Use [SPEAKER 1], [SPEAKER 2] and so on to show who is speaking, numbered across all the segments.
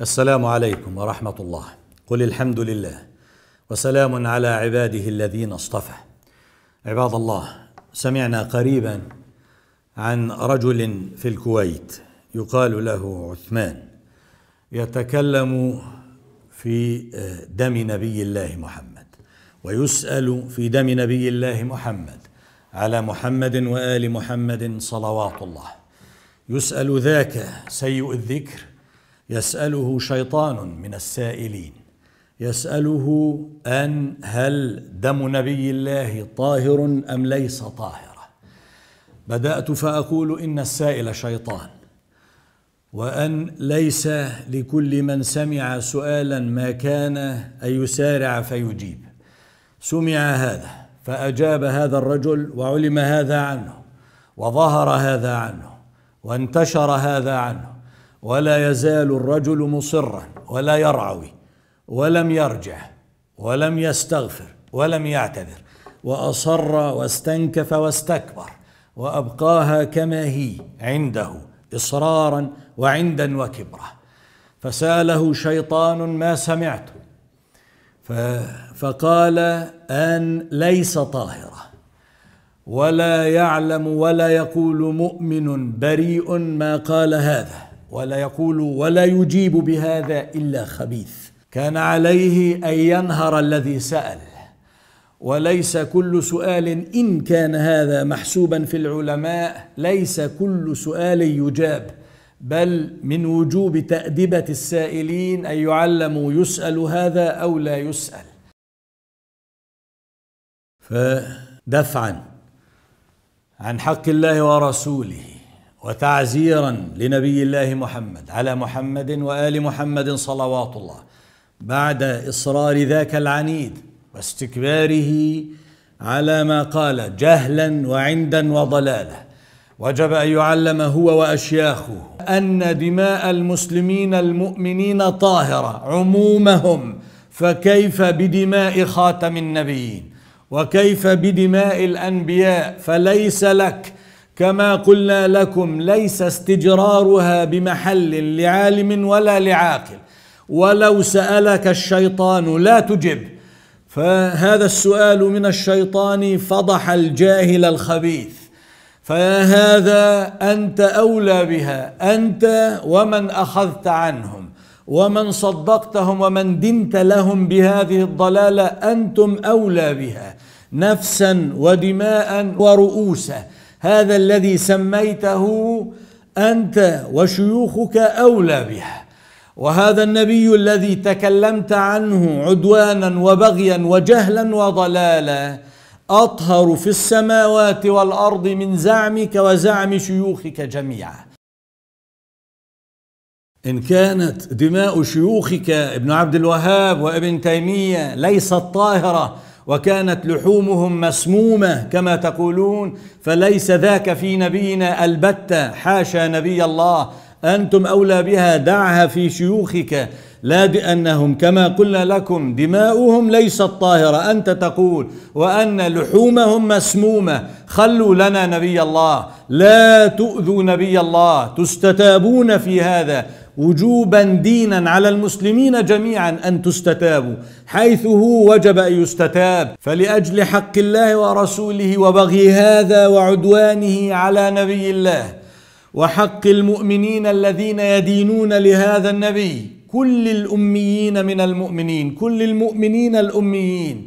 [SPEAKER 1] السلام عليكم ورحمه الله قل الحمد لله وسلام على عباده الذين اصطفى عباد الله سمعنا قريبا عن رجل في الكويت يقال له عثمان يتكلم في دم نبي الله محمد ويسال في دم نبي الله محمد على محمد وال محمد صلوات الله يسال ذاك سيء الذكر يسأله شيطان من السائلين يسأله أن هل دم نبي الله طاهر أم ليس طاهرا بدأت فأقول إن السائل شيطان وأن ليس لكل من سمع سؤالا ما كان أن يسارع فيجيب سمع هذا فأجاب هذا الرجل وعلم هذا عنه وظهر هذا عنه وانتشر هذا عنه ولا يزال الرجل مصرا ولا يرعوي ولم يرجع ولم يستغفر ولم يعتذر واصر واستنكف واستكبر وابقاها كما هي عنده اصرارا وعندا وكبرا فساله شيطان ما سمعته فقال ان ليس طاهره ولا يعلم ولا يقول مؤمن بريء ما قال هذا ولا يقول ولا يجيب بهذا إلا خبيث كان عليه أن ينهر الذي سأل وليس كل سؤال إن كان هذا محسوبا في العلماء ليس كل سؤال يجاب بل من وجوب تأدبة السائلين أن يعلموا يسأل هذا أو لا يسأل فدفعا عن حق الله ورسوله وتعزيرا لنبي الله محمد على محمد وال محمد صلوات الله بعد اصرار ذاك العنيد واستكباره على ما قال جهلا وعندا وضلاله وجب ان يعلم هو واشياخه ان دماء المسلمين المؤمنين طاهره عمومهم فكيف بدماء خاتم النبيين وكيف بدماء الانبياء فليس لك كما قلنا لكم ليس استجرارها بمحل لعالم ولا لعاقل ولو سالك الشيطان لا تجب فهذا السؤال من الشيطان فضح الجاهل الخبيث فهذا انت اولى بها انت ومن اخذت عنهم ومن صدقتهم ومن دنت لهم بهذه الضلاله انتم اولى بها نفسا ودماء ورؤوسا هذا الذي سميته أنت وشيوخك أولى به وهذا النبي الذي تكلمت عنه عدوانا وبغيا وجهلا وضلالا أطهر في السماوات والأرض من زعمك وزعم شيوخك جميعا إن كانت دماء شيوخك ابن عبد الوهاب وابن تيمية ليست طاهرة وكانت لحومهم مسمومه كما تقولون فليس ذاك في نبينا البته حاشا نبي الله انتم اولى بها دعها في شيوخك لا بانهم كما قلنا لكم دماؤهم ليست طاهره انت تقول وان لحومهم مسمومه خلوا لنا نبي الله لا تؤذوا نبي الله تستتابون في هذا وجوبا دينا على المسلمين جميعا أن تستتابوا حيث هو وجب أن يستتاب فلأجل حق الله ورسوله وبغي هذا وعدوانه على نبي الله وحق المؤمنين الذين يدينون لهذا النبي كل الأميين من المؤمنين كل المؤمنين الأميين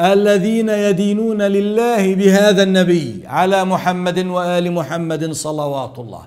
[SPEAKER 1] الذين يدينون لله بهذا النبي على محمد وآل محمد صلوات الله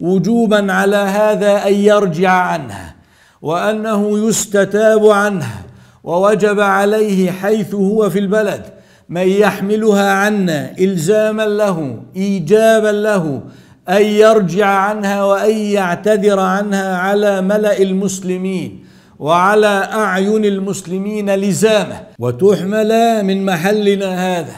[SPEAKER 1] وجوبا على هذا ان يرجع عنها وانه يستتاب عنها ووجب عليه حيث هو في البلد من يحملها عنا الزاما له ايجابا له ان يرجع عنها وان يعتذر عنها على ملا المسلمين وعلى اعين المسلمين لزامه وتحمل من محلنا هذا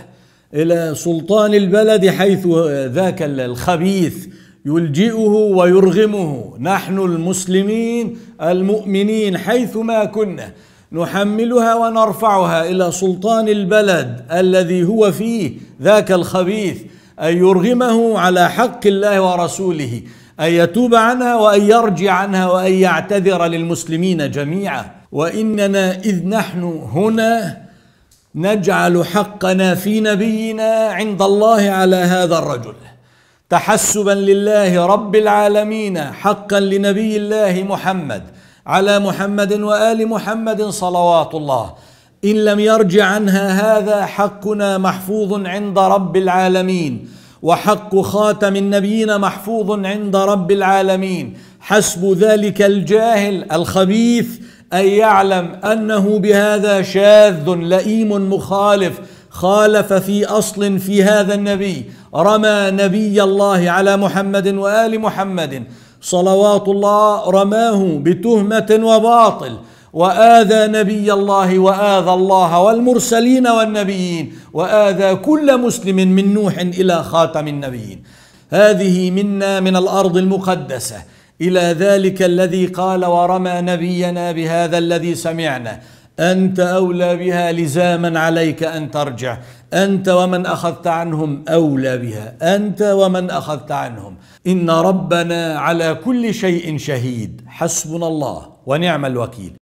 [SPEAKER 1] الى سلطان البلد حيث ذاك الخبيث يلجئه ويرغمه نحن المسلمين المؤمنين حيثما كنا نحملها ونرفعها الى سلطان البلد الذي هو فيه ذاك الخبيث ان يرغمه على حق الله ورسوله ان يتوب عنها وان يرجع عنها وان يعتذر للمسلمين جميعا واننا اذ نحن هنا نجعل حقنا في نبينا عند الله على هذا الرجل تحسبا لله رب العالمين حقا لنبي الله محمد على محمد وال محمد صلوات الله ان لم يرجع عنها هذا حقنا محفوظ عند رب العالمين وحق خاتم النبيين محفوظ عند رب العالمين حسب ذلك الجاهل الخبيث ان يعلم انه بهذا شاذ لئيم مخالف خالف في اصل في هذا النبي رمى نبي الله على محمد وال محمد صلوات الله رماه بتهمه وباطل واذى نبي الله واذى الله والمرسلين والنبيين واذى كل مسلم من نوح الى خاتم النبيين هذه منا من الارض المقدسه الى ذلك الذي قال ورمى نبينا بهذا الذي سمعنا أنت أولى بها لزاما عليك أن ترجع أنت ومن أخذت عنهم أولى بها أنت ومن أخذت عنهم إن ربنا على كل شيء شهيد حسبنا الله ونعم الوكيل